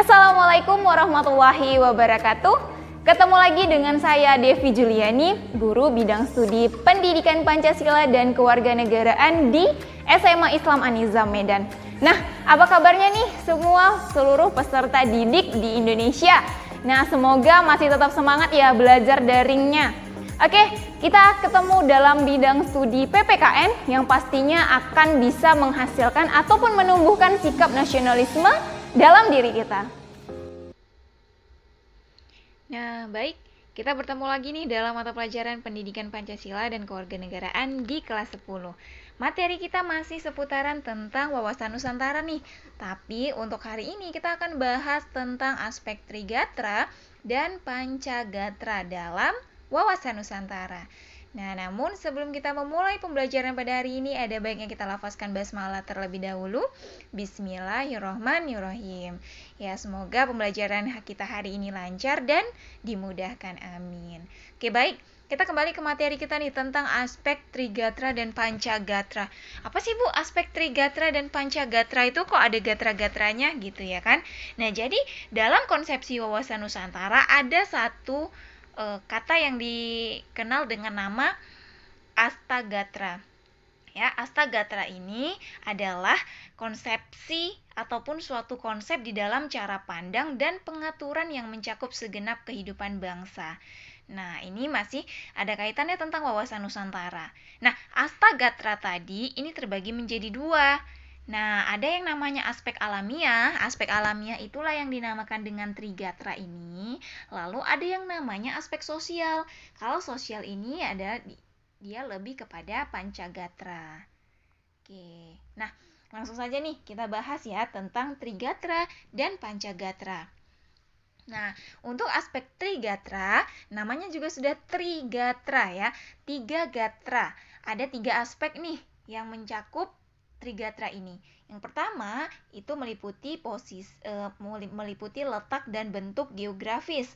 Assalamualaikum warahmatullahi wabarakatuh. Ketemu lagi dengan saya Devi Juliani, guru bidang studi Pendidikan Pancasila dan Kewarganegaraan di SMA Islam Anizam Medan. Nah, apa kabarnya nih semua seluruh peserta didik di Indonesia? Nah, semoga masih tetap semangat ya belajar daringnya. Oke, kita ketemu dalam bidang studi PPKN yang pastinya akan bisa menghasilkan ataupun menumbuhkan sikap nasionalisme dalam diri kita. Nah, baik. Kita bertemu lagi nih dalam mata pelajaran Pendidikan Pancasila dan Kewarganegaraan di kelas 10. Materi kita masih seputaran tentang wawasan Nusantara nih. Tapi untuk hari ini kita akan bahas tentang aspek Trigatra dan Pancagatra dalam wawasan Nusantara. Nah, namun sebelum kita memulai pembelajaran pada hari ini, ada baiknya kita lafazkan basmalah terlebih dahulu. Bismillahirrohmanirrohim. Ya, semoga pembelajaran kita hari ini lancar dan dimudahkan. Amin. Oke, baik. Kita kembali ke materi kita nih tentang aspek trigatra dan pancagatra. Apa sih Bu aspek trigatra dan pancagatra itu kok ada gatra-gatranya gitu ya kan? Nah, jadi dalam konsepsi wawasan Nusantara ada satu uh, kata yang dikenal dengan nama Astagatra. Ya, Astagatra ini adalah konsepsi ataupun suatu konsep di dalam cara pandang dan pengaturan yang mencakup segenap kehidupan bangsa. Nah, ini masih ada kaitannya tentang wawasan Nusantara. Nah, Astagatra tadi ini terbagi menjadi dua, Nah, ada yang namanya aspek alamiah. Aspek alamiah itulah yang dinamakan dengan trigatra ini. Lalu ada yang namanya aspek sosial. Kalau sosial ini ada dia lebih kepada pancagatra. Oke. Nah, langsung saja nih kita bahas ya tentang trigatra dan pancagatra. Nah, untuk aspek trigatra, namanya juga sudah trigatra ya, tiga gatra. Ada tiga aspek nih yang mencakup Trigatra ini. Yang pertama itu meliputi posisi eh, e, meliputi letak dan bentuk geografis.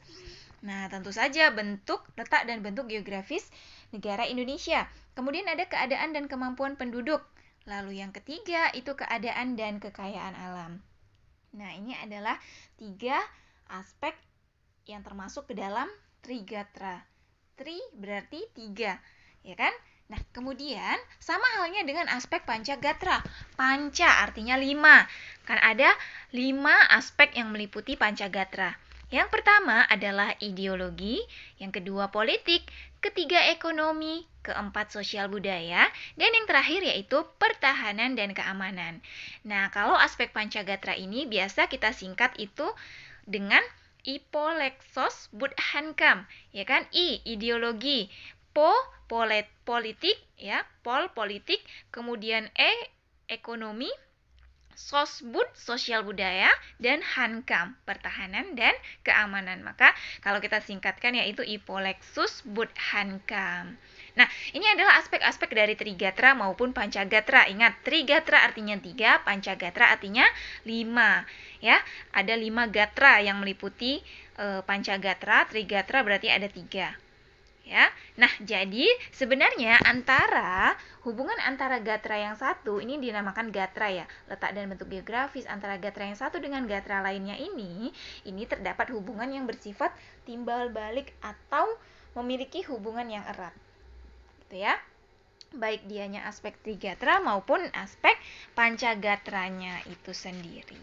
Nah, tentu saja bentuk, letak dan bentuk geografis negara Indonesia. Kemudian ada keadaan dan kemampuan penduduk. Lalu yang ketiga itu keadaan dan kekayaan alam. Nah, ini adalah tiga aspek yang termasuk ke dalam trigatra. Tri berarti tiga, ya kan? Nah, kemudian sama halnya dengan aspek panca gatra. Panca artinya lima. Kan ada lima aspek yang meliputi panca gatra. Yang pertama adalah ideologi, yang kedua politik, ketiga ekonomi, keempat sosial budaya, dan yang terakhir yaitu pertahanan dan keamanan. Nah, kalau aspek pancagatra ini biasa kita singkat itu dengan ipolexos budhankam, ya kan? I ideologi, po polet, politik ya pol politik kemudian e ekonomi sosbud sosial budaya dan hankam pertahanan dan keamanan maka kalau kita singkatkan yaitu ipolexus bud hankam nah ini adalah aspek-aspek dari trigatra maupun pancagatra ingat trigatra artinya tiga pancagatra artinya lima ya ada lima gatra yang meliputi e, pancagatra trigatra berarti ada tiga ya. Nah, jadi sebenarnya antara hubungan antara gatra yang satu ini dinamakan gatra ya. Letak dan bentuk geografis antara gatra yang satu dengan gatra lainnya ini, ini terdapat hubungan yang bersifat timbal balik atau memiliki hubungan yang erat. Gitu ya. Baik dianya aspek trigatra maupun aspek pancagatranya itu sendiri.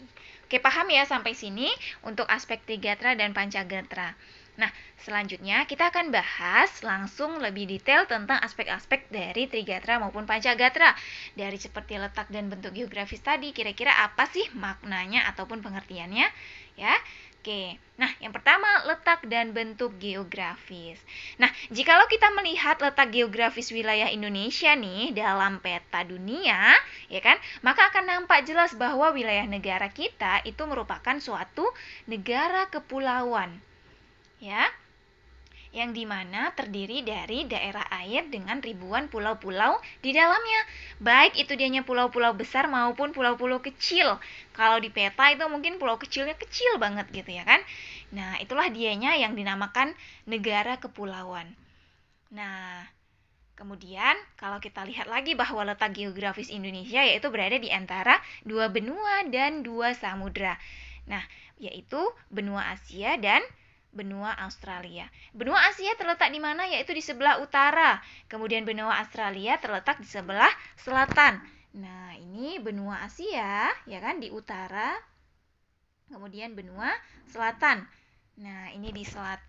Oke, paham ya sampai sini untuk aspek Trigatra dan Pancagatra. Nah, selanjutnya kita akan bahas langsung lebih detail tentang aspek-aspek dari Trigatra maupun Pancagatra. Dari seperti letak dan bentuk geografis tadi, kira-kira apa sih maknanya ataupun pengertiannya? Ya, Oke, nah yang pertama letak dan bentuk geografis. Nah, jikalau kita melihat letak geografis wilayah Indonesia nih dalam peta dunia, ya kan, maka akan nampak jelas bahwa wilayah negara kita itu merupakan suatu negara kepulauan. Ya, yang dimana terdiri dari daerah air dengan ribuan pulau-pulau di dalamnya, baik itu dianya pulau-pulau besar maupun pulau-pulau kecil. Kalau di peta itu mungkin pulau kecilnya kecil banget gitu ya kan. Nah, itulah dianya yang dinamakan negara kepulauan. Nah, Kemudian, kalau kita lihat lagi bahwa letak geografis Indonesia yaitu berada di antara dua benua dan dua samudra. Nah, yaitu benua Asia dan benua Australia. Benua Asia terletak di mana? Yaitu di sebelah utara. Kemudian benua Australia terletak di sebelah selatan. Nah, ini benua Asia, ya kan, di utara. Kemudian benua selatan. Nah, ini di selatan.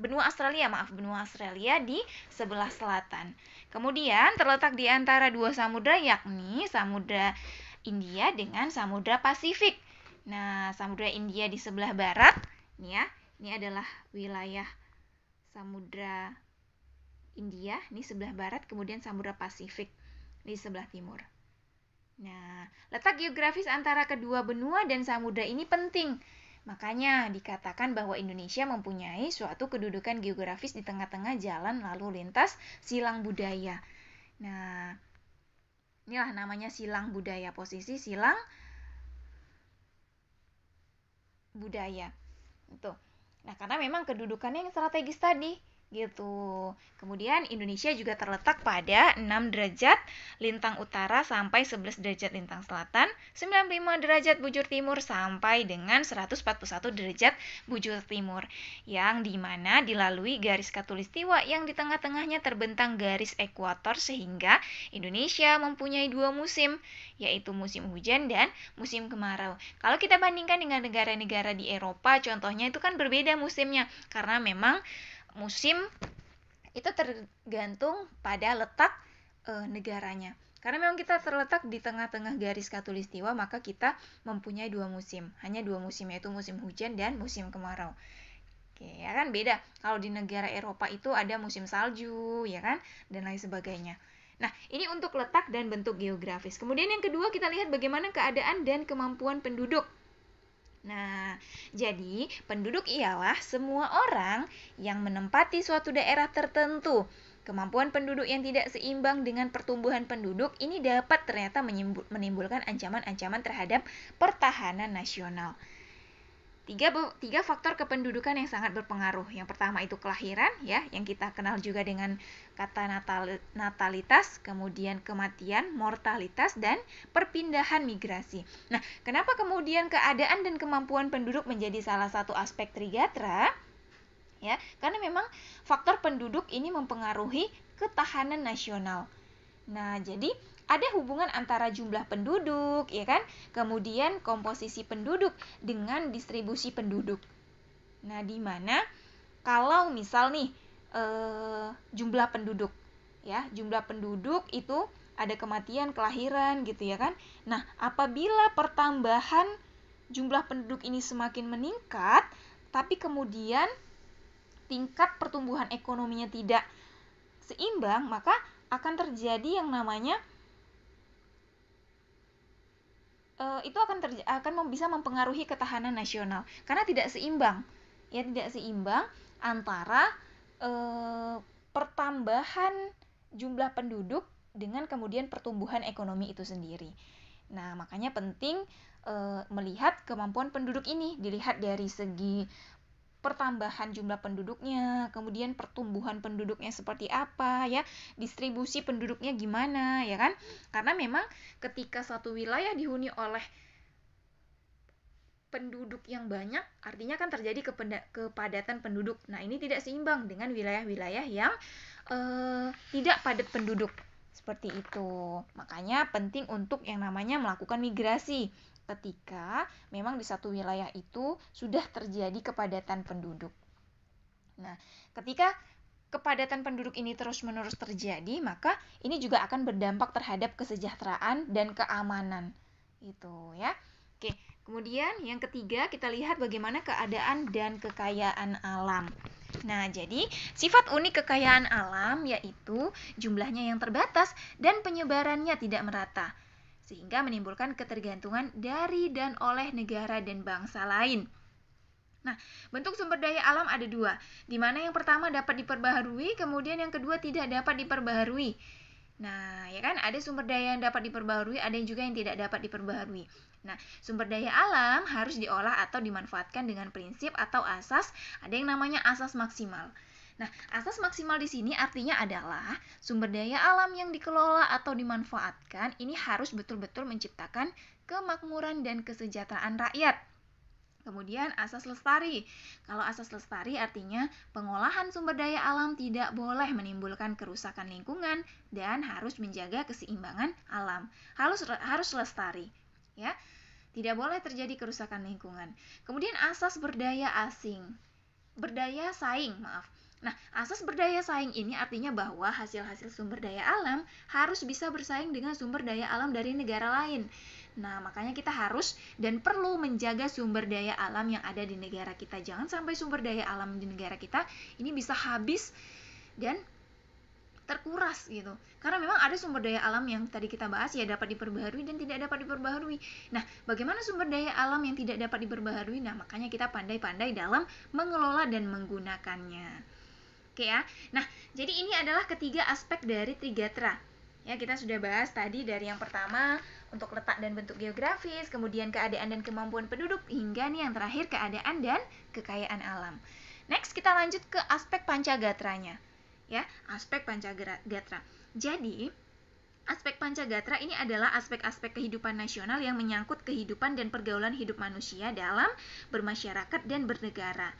Benua Australia, maaf, benua Australia di sebelah selatan. Kemudian terletak di antara dua samudra yakni Samudra India dengan Samudra Pasifik. Nah, Samudra India di sebelah barat, nih ya, ini adalah wilayah Samudra India, ini sebelah barat, kemudian Samudra Pasifik di sebelah timur. Nah, letak geografis antara kedua benua dan samudra ini penting. Makanya dikatakan bahwa Indonesia mempunyai suatu kedudukan geografis di tengah-tengah jalan lalu lintas silang budaya. Nah, inilah namanya silang budaya, posisi silang budaya. Tuh. Nah, karena memang kedudukannya yang strategis tadi gitu. Kemudian Indonesia juga terletak pada 6 derajat lintang utara sampai 11 derajat lintang selatan, 95 derajat bujur timur sampai dengan 141 derajat bujur timur yang dimana dilalui garis katulistiwa yang di tengah-tengahnya terbentang garis ekuator sehingga Indonesia mempunyai dua musim yaitu musim hujan dan musim kemarau. Kalau kita bandingkan dengan negara-negara di Eropa contohnya itu kan berbeda musimnya karena memang musim itu tergantung pada letak e, negaranya. Karena memang kita terletak di tengah-tengah garis katulistiwa, maka kita mempunyai dua musim. Hanya dua musim, yaitu musim hujan dan musim kemarau. Oke, ya kan beda. Kalau di negara Eropa itu ada musim salju, ya kan, dan lain sebagainya. Nah, ini untuk letak dan bentuk geografis. Kemudian yang kedua kita lihat bagaimana keadaan dan kemampuan penduduk. Nah, jadi penduduk ialah semua orang yang menempati suatu daerah tertentu. Kemampuan penduduk yang tidak seimbang dengan pertumbuhan penduduk ini dapat ternyata menimbulkan ancaman-ancaman terhadap pertahanan nasional. Tiga, tiga faktor kependudukan yang sangat berpengaruh. Yang pertama itu kelahiran, ya, yang kita kenal juga dengan kata natal, natalitas, kemudian kematian, mortalitas, dan perpindahan migrasi. Nah, kenapa kemudian keadaan dan kemampuan penduduk menjadi salah satu aspek trigatra? Ya, karena memang faktor penduduk ini mempengaruhi ketahanan nasional. Nah, jadi ada hubungan antara jumlah penduduk, ya kan? Kemudian komposisi penduduk dengan distribusi penduduk. Nah, di mana kalau misal nih e, jumlah penduduk, ya, jumlah penduduk itu ada kematian, kelahiran gitu ya kan. Nah, apabila pertambahan jumlah penduduk ini semakin meningkat, tapi kemudian tingkat pertumbuhan ekonominya tidak seimbang, maka akan terjadi yang namanya Eh, itu akan akan mem- bisa mempengaruhi ketahanan nasional karena tidak seimbang ya tidak seimbang antara uh, pertambahan jumlah penduduk dengan kemudian pertumbuhan ekonomi itu sendiri. Nah, makanya penting e, melihat kemampuan penduduk ini dilihat dari segi pertambahan jumlah penduduknya, kemudian pertumbuhan penduduknya seperti apa ya, distribusi penduduknya gimana ya kan? Karena memang ketika satu wilayah dihuni oleh penduduk yang banyak, artinya kan terjadi kepadatan penduduk. Nah, ini tidak seimbang dengan wilayah-wilayah yang eh, tidak padat penduduk. Seperti itu. Makanya penting untuk yang namanya melakukan migrasi ketika memang di satu wilayah itu sudah terjadi kepadatan penduduk. Nah, ketika kepadatan penduduk ini terus-menerus terjadi, maka ini juga akan berdampak terhadap kesejahteraan dan keamanan. Itu ya. Oke, kemudian yang ketiga kita lihat bagaimana keadaan dan kekayaan alam. Nah, jadi sifat unik kekayaan alam yaitu jumlahnya yang terbatas dan penyebarannya tidak merata sehingga menimbulkan ketergantungan dari dan oleh negara dan bangsa lain. Nah, bentuk sumber daya alam ada dua, di mana yang pertama dapat diperbaharui, kemudian yang kedua tidak dapat diperbaharui. Nah, ya kan ada sumber daya yang dapat diperbaharui, ada yang juga yang tidak dapat diperbaharui. Nah, sumber daya alam harus diolah atau dimanfaatkan dengan prinsip atau asas, ada yang namanya asas maksimal. Nah, asas maksimal di sini artinya adalah sumber daya alam yang dikelola atau dimanfaatkan ini harus betul-betul menciptakan kemakmuran dan kesejahteraan rakyat. Kemudian asas lestari. Kalau asas lestari artinya pengolahan sumber daya alam tidak boleh menimbulkan kerusakan lingkungan dan harus menjaga keseimbangan alam. Harus harus lestari, ya. Tidak boleh terjadi kerusakan lingkungan. Kemudian asas berdaya asing. Berdaya saing, maaf. Nah, asas berdaya saing ini artinya bahwa hasil-hasil sumber daya alam harus bisa bersaing dengan sumber daya alam dari negara lain. Nah, makanya kita harus dan perlu menjaga sumber daya alam yang ada di negara kita. Jangan sampai sumber daya alam di negara kita ini bisa habis dan terkuras gitu. Karena memang ada sumber daya alam yang tadi kita bahas ya dapat diperbaharui dan tidak dapat diperbaharui. Nah, bagaimana sumber daya alam yang tidak dapat diperbaharui? Nah, makanya kita pandai-pandai dalam mengelola dan menggunakannya. Oke ya. Nah, jadi ini adalah ketiga aspek dari trigatra. Ya, kita sudah bahas tadi dari yang pertama untuk letak dan bentuk geografis, kemudian keadaan dan kemampuan penduduk, hingga nih yang terakhir keadaan dan kekayaan alam. Next, kita lanjut ke aspek Pancagatranya. Ya, aspek Pancagatra. Jadi, aspek Pancagatra ini adalah aspek-aspek kehidupan nasional yang menyangkut kehidupan dan pergaulan hidup manusia dalam bermasyarakat dan bernegara.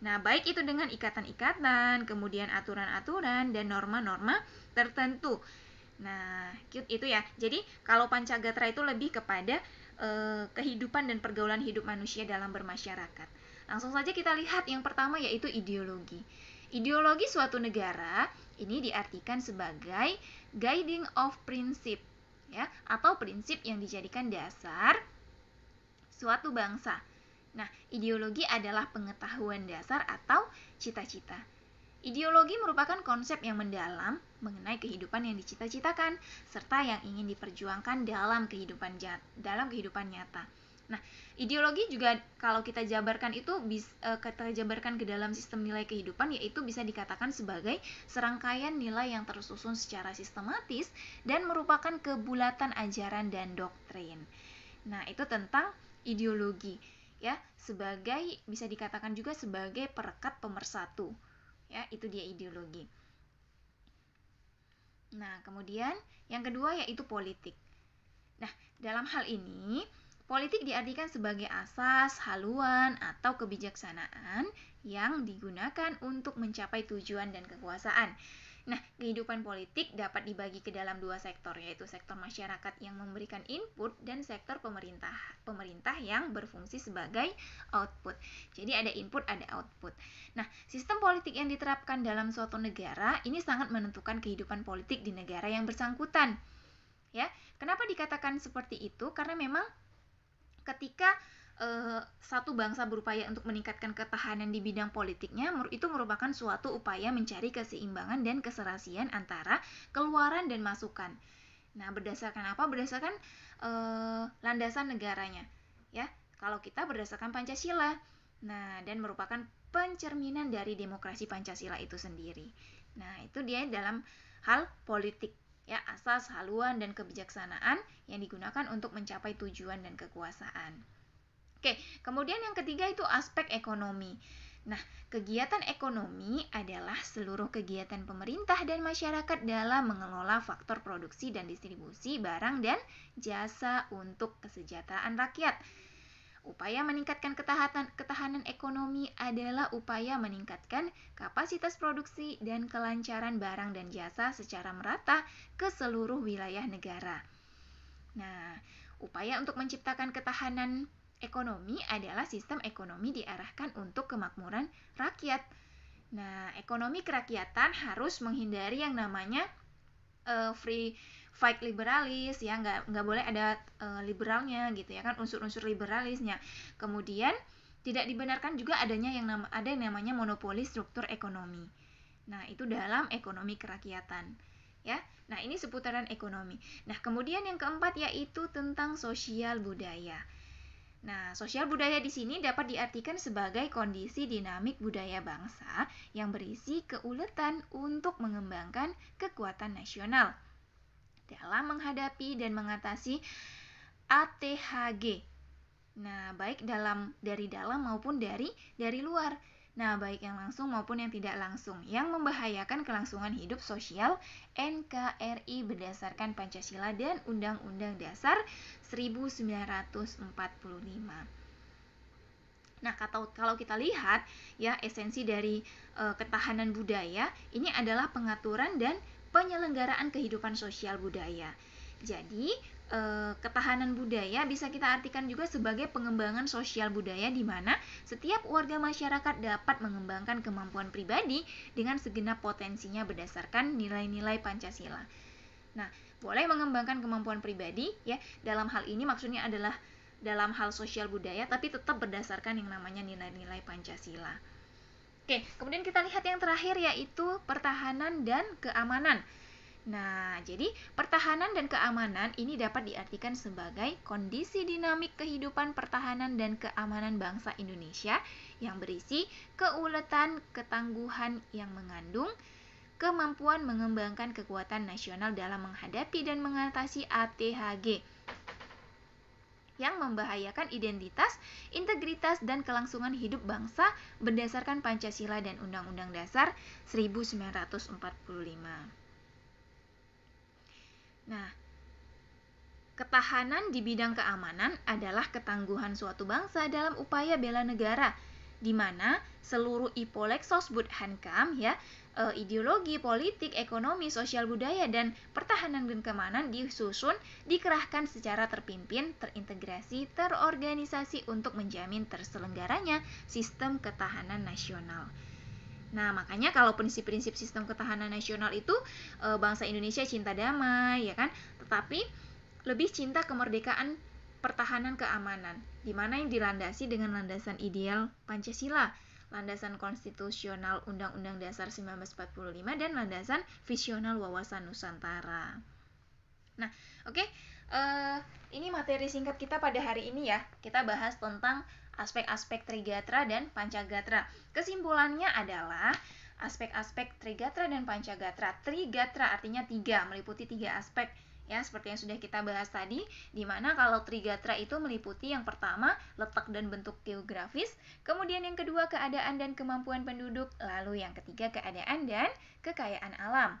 Nah, baik itu dengan ikatan-ikatan, kemudian aturan-aturan dan norma-norma tertentu. Nah, cute itu ya. Jadi, kalau pancagatra itu lebih kepada e, kehidupan dan pergaulan hidup manusia dalam bermasyarakat. Langsung saja kita lihat yang pertama yaitu ideologi. Ideologi suatu negara ini diartikan sebagai guiding of principle ya atau prinsip yang dijadikan dasar suatu bangsa. Nah, ideologi adalah pengetahuan dasar atau cita-cita. Ideologi merupakan konsep yang mendalam mengenai kehidupan yang dicita-citakan serta yang ingin diperjuangkan dalam kehidupan dalam kehidupan nyata. Nah, ideologi juga kalau kita jabarkan itu bisa eh, kita ke dalam sistem nilai kehidupan yaitu bisa dikatakan sebagai serangkaian nilai yang tersusun secara sistematis dan merupakan kebulatan ajaran dan doktrin. Nah, itu tentang ideologi ya sebagai bisa dikatakan juga sebagai perekat pemersatu ya itu dia ideologi nah kemudian yang kedua yaitu politik nah dalam hal ini Politik diartikan sebagai asas, haluan, atau kebijaksanaan yang digunakan untuk mencapai tujuan dan kekuasaan. Nah, kehidupan politik dapat dibagi ke dalam dua sektor, yaitu sektor masyarakat yang memberikan input dan sektor pemerintah pemerintah yang berfungsi sebagai output. Jadi ada input, ada output. Nah, sistem politik yang diterapkan dalam suatu negara ini sangat menentukan kehidupan politik di negara yang bersangkutan. Ya, kenapa dikatakan seperti itu? Karena memang ketika uh, satu bangsa berupaya untuk meningkatkan ketahanan di bidang politiknya itu merupakan suatu upaya mencari keseimbangan dan keserasian antara keluaran dan masukan. Nah, berdasarkan apa? Berdasarkan uh, landasan negaranya, ya. Kalau kita berdasarkan Pancasila. Nah, dan merupakan pencerminan dari demokrasi Pancasila itu sendiri. Nah, itu dia dalam hal politik ya asas haluan dan kebijaksanaan yang digunakan untuk mencapai tujuan dan kekuasaan. Oke, kemudian yang ketiga itu aspek ekonomi. Nah, kegiatan ekonomi adalah seluruh kegiatan pemerintah dan masyarakat dalam mengelola faktor produksi dan distribusi barang dan jasa untuk kesejahteraan rakyat. Upaya meningkatkan ketahanan, ketahanan ekonomi adalah upaya meningkatkan kapasitas produksi dan kelancaran barang dan jasa secara merata ke seluruh wilayah negara. Nah, upaya untuk menciptakan ketahanan Ekonomi adalah sistem ekonomi diarahkan untuk kemakmuran rakyat. Nah, ekonomi kerakyatan harus menghindari yang namanya uh, free fight liberalis ya nggak nggak boleh ada e, liberalnya gitu ya kan unsur-unsur liberalisnya kemudian tidak dibenarkan juga adanya yang nama ada yang namanya monopoli struktur ekonomi nah itu dalam ekonomi kerakyatan ya nah ini seputaran ekonomi nah kemudian yang keempat yaitu tentang sosial budaya Nah, sosial budaya di sini dapat diartikan sebagai kondisi dinamik budaya bangsa yang berisi keuletan untuk mengembangkan kekuatan nasional dalam menghadapi dan mengatasi ATHG. Nah, baik dalam dari dalam maupun dari dari luar. Nah, baik yang langsung maupun yang tidak langsung, yang membahayakan kelangsungan hidup sosial NKRI berdasarkan Pancasila dan Undang-Undang Dasar 1945. Nah, kalau kita lihat ya esensi dari e, ketahanan budaya ini adalah pengaturan dan penyelenggaraan kehidupan sosial budaya. Jadi, e, ketahanan budaya bisa kita artikan juga sebagai pengembangan sosial budaya di mana setiap warga masyarakat dapat mengembangkan kemampuan pribadi dengan segenap potensinya berdasarkan nilai-nilai Pancasila. Nah, boleh mengembangkan kemampuan pribadi ya. Dalam hal ini maksudnya adalah dalam hal sosial budaya tapi tetap berdasarkan yang namanya nilai-nilai Pancasila. Oke, kemudian kita lihat yang terakhir yaitu pertahanan dan keamanan. Nah, jadi pertahanan dan keamanan ini dapat diartikan sebagai kondisi dinamik kehidupan pertahanan dan keamanan bangsa Indonesia yang berisi keuletan, ketangguhan yang mengandung kemampuan mengembangkan kekuatan nasional dalam menghadapi dan mengatasi ATHG yang membahayakan identitas, integritas, dan kelangsungan hidup bangsa berdasarkan Pancasila dan Undang-Undang Dasar 1945. Nah, ketahanan di bidang keamanan adalah ketangguhan suatu bangsa dalam upaya bela negara di mana seluruh IPOLEK Sosbud Hankam ya eh, ideologi politik, ekonomi, sosial budaya dan pertahanan dan keamanan disusun dikerahkan secara terpimpin, terintegrasi, terorganisasi untuk menjamin terselenggaranya sistem ketahanan nasional. Nah, makanya kalau prinsip-prinsip sistem ketahanan nasional itu e, bangsa Indonesia cinta damai, ya kan? Tetapi lebih cinta kemerdekaan pertahanan keamanan, di mana yang dilandasi dengan landasan ideal Pancasila, landasan konstitusional Undang-Undang Dasar 1945 dan landasan visional wawasan Nusantara. Nah, oke. Okay uh, ini materi singkat kita pada hari ini ya. Kita bahas tentang aspek-aspek Trigatra dan Pancagatra. Kesimpulannya adalah aspek-aspek Trigatra dan Pancagatra. Trigatra artinya tiga, meliputi tiga aspek ya seperti yang sudah kita bahas tadi di mana kalau trigatra itu meliputi yang pertama letak dan bentuk geografis, kemudian yang kedua keadaan dan kemampuan penduduk, lalu yang ketiga keadaan dan kekayaan alam.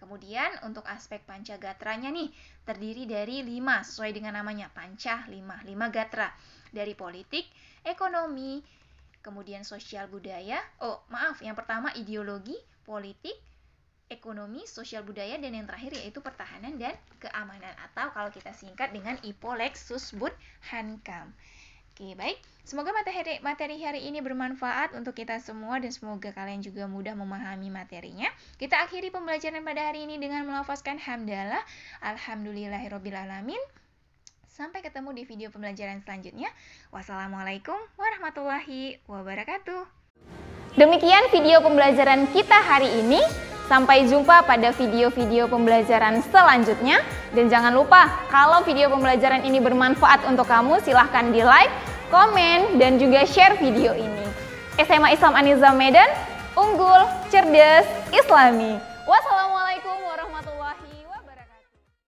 Kemudian untuk aspek panca gatranya nih terdiri dari lima sesuai dengan namanya Panca lima lima gatra dari politik, ekonomi, kemudian sosial budaya. Oh, maaf, yang pertama ideologi, politik, ekonomi, sosial budaya dan yang terakhir yaitu pertahanan dan keamanan atau kalau kita singkat dengan ipolexus but Hankam. Oke, baik. Semoga materi, materi hari ini bermanfaat untuk kita semua dan semoga kalian juga mudah memahami materinya. Kita akhiri pembelajaran pada hari ini dengan melafazkan hamdalah. alamin. Sampai ketemu di video pembelajaran selanjutnya. Wassalamualaikum warahmatullahi wabarakatuh. Demikian video pembelajaran kita hari ini. Sampai jumpa pada video-video pembelajaran selanjutnya. Dan jangan lupa, kalau video pembelajaran ini bermanfaat untuk kamu, silahkan di like, komen, dan juga share video ini. SMA Islam Anizam Medan, unggul, cerdas, islami. Wassalamualaikum